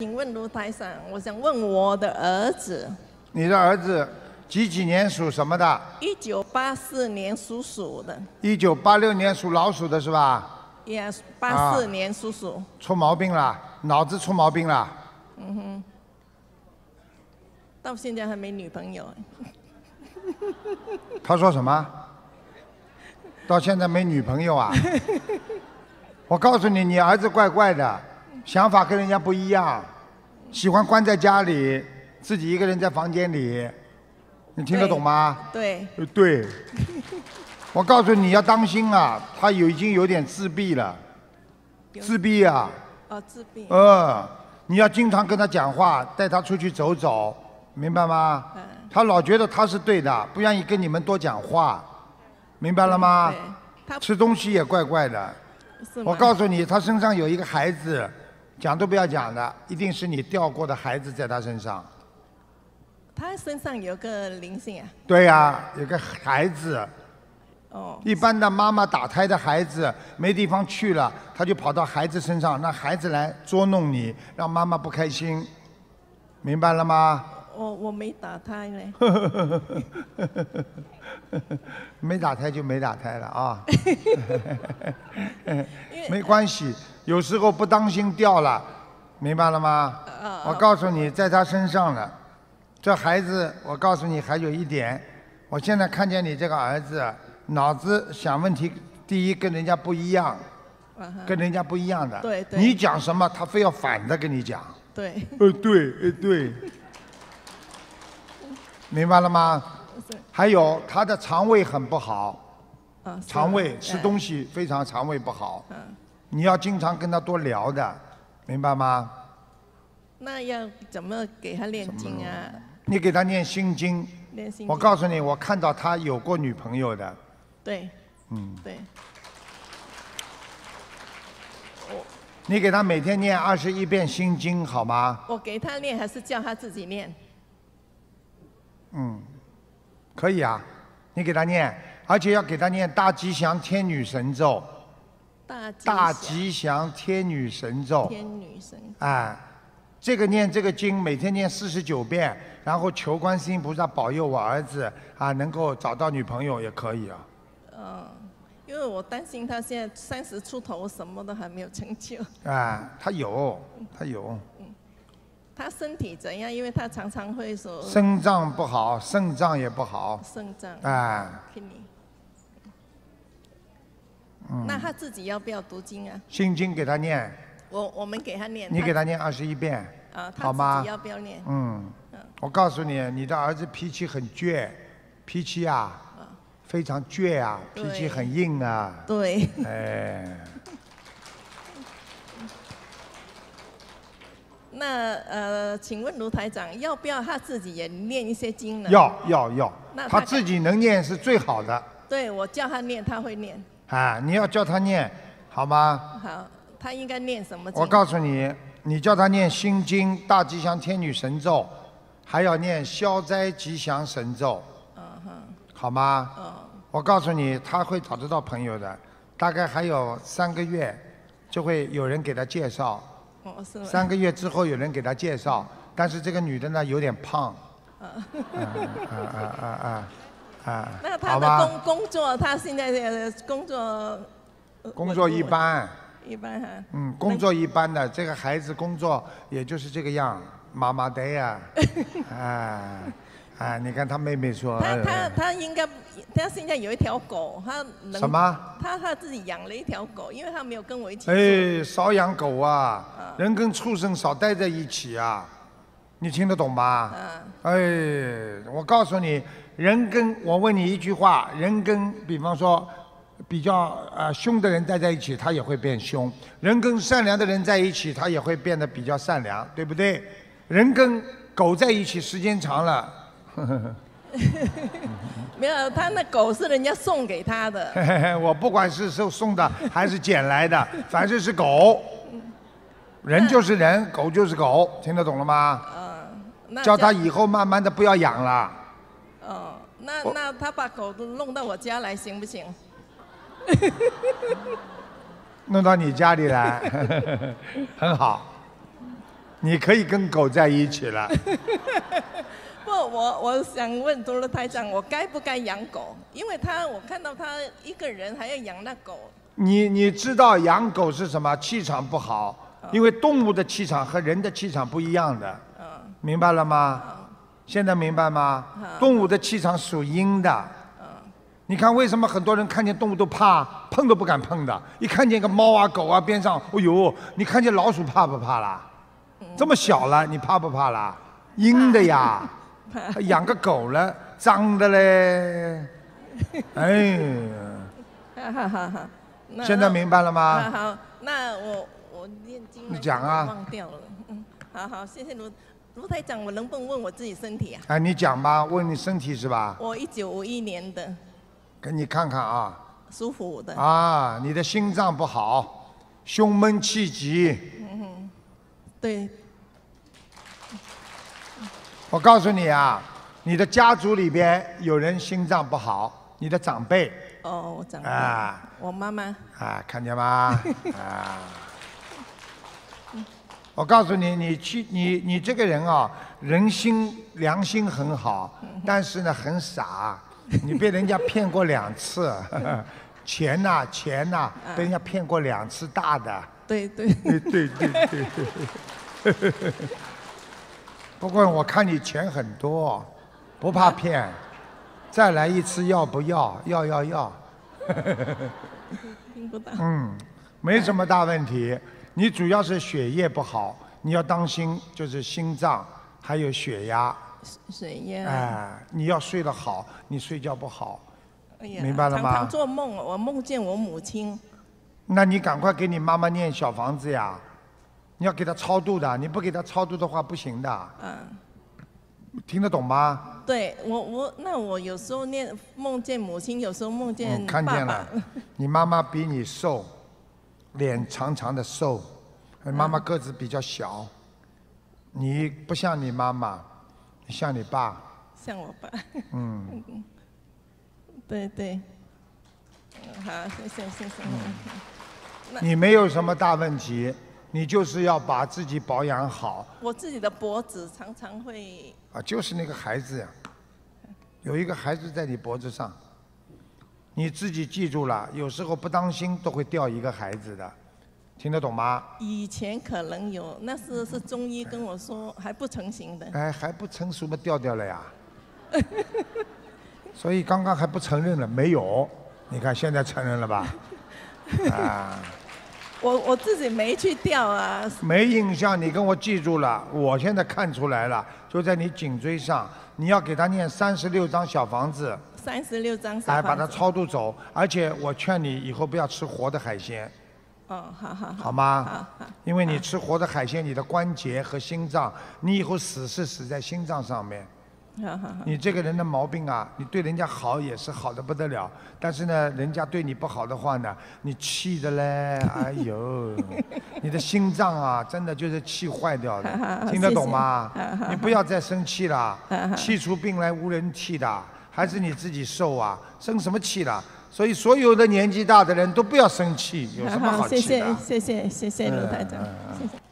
请问卢台生，我想问我的儿子，你的儿子几几年属什么的？一九八四年属鼠的。一九八六年属老鼠的是吧？也八四年属鼠。出毛病了，脑子出毛病了。嗯哼，到现在还没女朋友。他说什么？到现在没女朋友啊？我告诉你，你儿子怪怪的。想法跟人家不一样，喜欢关在家里，自己一个人在房间里，你听得懂吗？对。对。我告诉你要当心啊，他有已经有点自闭了，自闭啊。哦，自闭。嗯，你要经常跟他讲话，带他出去走走，明白吗？嗯。他老觉得他是对的，不愿意跟你们多讲话，明白了吗？吃东西也怪怪的，我告诉你，他身上有一个孩子。讲都不要讲的，一定是你掉过的孩子在他身上。他身上有个灵性啊。对呀，有个孩子。哦。一般的妈妈打胎的孩子没地方去了，他就跑到孩子身上，让孩子来捉弄你，让妈妈不开心，明白了吗？我我没打胎呢。没打胎就没打胎了啊，没关系，有时候不当心掉了，明白了吗？我告诉你，在他身上了。这孩子，我告诉你还有一点，我现在看见你这个儿子脑子想问题，第一跟人家不一样，跟人家不一样的。对对。你讲什么，他非要反着跟你讲。对。呃，对，呃，对。明白了吗？还有他的肠胃很不好，肠胃吃东西非常肠胃不好。嗯，你要经常跟他多聊的，明白吗？那要怎么给他念经啊？你给他念心经。我告诉你，我看到他有过女朋友的。对。嗯。对。你给他每天念二十一遍心经好吗？我给他念还是叫他自己念？嗯，可以啊，你给他念，而且要给他念《大吉祥天女神咒》。大吉祥天女神咒。天女神咒。哎，这个念这个经，每天念四十九遍，然后求观世音菩萨保佑我儿子啊能够找到女朋友也可以啊。嗯，因为我担心他现在三十出头，什么都还没有成就。哎，他有，他有。他身体怎样？因为他常常会说。肾脏不好，肾脏也不好。肾脏。啊。那他自己要不要读经啊？心经给他念。我我们给他念。你给他念二十一遍。啊。他自己要不要念？嗯，我告诉你，你的儿子脾气很倔，脾气啊，非常倔啊，脾气很硬啊。对。哎。那呃，请问卢台长，要不要他自己也念一些经呢？要要要。那他自己能念是最好的。对，我叫他念，他会念。啊，你要叫他念，好吗？好，他应该念什么经？我告诉你，你叫他念《心经》《大吉祥天女神咒》，还要念《消灾吉祥神咒》。嗯哼。好吗？嗯。我告诉你，他会找得到朋友的，大概还有三个月，就会有人给他介绍。三个月之后有人给他介绍，但是这个女的呢有点胖。啊啊啊啊啊！那她的工工作，她现在的工作？工作一般。一般哈。嗯，工作一般的这个孩子工作也就是这个样，麻麻的呀。哎。哎，你看他妹妹说，他他他应该，他现在有一条狗，他能什么？他他自己养了一条狗，因为他没有跟我一起哎，少养狗啊！人跟畜生少待在一起啊！你听得懂吧？嗯。哎，我告诉你，人跟我问你一句话：人跟比方说比较呃凶的人待在一起，他也会变凶；人跟善良的人在一起，他也会变得比较善良，对不对？人跟狗在一起时间长了。没有，他那狗是人家送给他的。我不管是送送的还是捡来的，反正是狗。人就是人，狗就是狗，听得懂了吗？嗯。叫他以后慢慢的不要养了。哦，那那他把狗都弄到我家来行不行？弄到你家里来，很好，你可以跟狗在一起了。不，我我想问多乐台长，我该不该养狗？因为他，我看到他一个人还要养那狗。你你知道养狗是什么气场不好？因为动物的气场和人的气场不一样的。嗯，明白了吗？现在明白吗？动物的气场属阴的。嗯，你看为什么很多人看见动物都怕，碰都不敢碰的？一看见个猫啊狗啊边上，哦呦！你看见老鼠怕不怕啦？这么小了，你怕不怕啦？阴的呀。养个狗了，脏的嘞，哎呀！现在明白了吗？好，那我我念经。你讲啊！忘掉了，嗯，好好，谢谢卢卢台长，我能不能问我自己身体啊？哎，你讲吧，问你身体是吧？我一九五一年的。给你看看啊。属虎的。啊，你的心脏不好，胸闷气急。嗯哼，对。我告诉你啊，你的家族里边有人心脏不好，你的长辈哦，我长辈啊，我妈妈啊，看见吗？啊！我告诉你，你去，你你这个人啊，人心良心很好，但是呢，很傻。你被人家骗过两次，钱呐，钱呐，被人家骗过两次大的。对对。对对对对。不过我看你钱很多，不怕骗，再来一次要不要？要要要。听不到。嗯，没什么大问题。你主要是血液不好，你要当心，就是心脏还有血压。血压。哎，你要睡得好，你睡觉不好，明白了吗？常常做梦，我梦见我母亲。那你赶快给你妈妈念小房子呀。你要给他超度的，你不给他超度的话不行的。嗯，听得懂吗？对我，我那我有时候念梦见母亲，有时候梦见。嗯，看见了，你妈妈比你瘦，脸长长的瘦，妈妈个子比较小，你不像你妈妈，像你爸。像我爸。嗯。对对。好，谢谢谢谢。嗯。你没有什么大问题。你就是要把自己保养好。我自己的脖子常常会。啊，就是那个孩子呀，有一个孩子在你脖子上，你自己记住了，有时候不当心都会掉一个孩子的，听得懂吗？以前可能有，那是是中医跟我说还不成型的。哎，还不成熟嘛，掉掉了呀。所以刚刚还不承认了没有？你看现在承认了吧？啊。我我自己没去钓啊，没印象。你跟我记住了，我现在看出来了，就在你颈椎上。你要给他念三十六张小房子，三十六张小哎，把它超度走。而且我劝你以后不要吃活的海鲜。嗯，好好好，好吗？因为你吃活的海鲜，你的关节和心脏，你以后死是死在心脏上面。你这个人的毛病啊，你对人家好也是好的不得了，但是呢，人家对你不好的话呢，你气的嘞，哎呦，你的心脏啊，真的就是气坏掉的，听得懂吗？你不要再生气了，气出病来无人替的，还是你自己受啊，生什么气了？所以所有的年纪大的人都不要生气，有什么好气的？谢谢谢谢谢谢谢谢。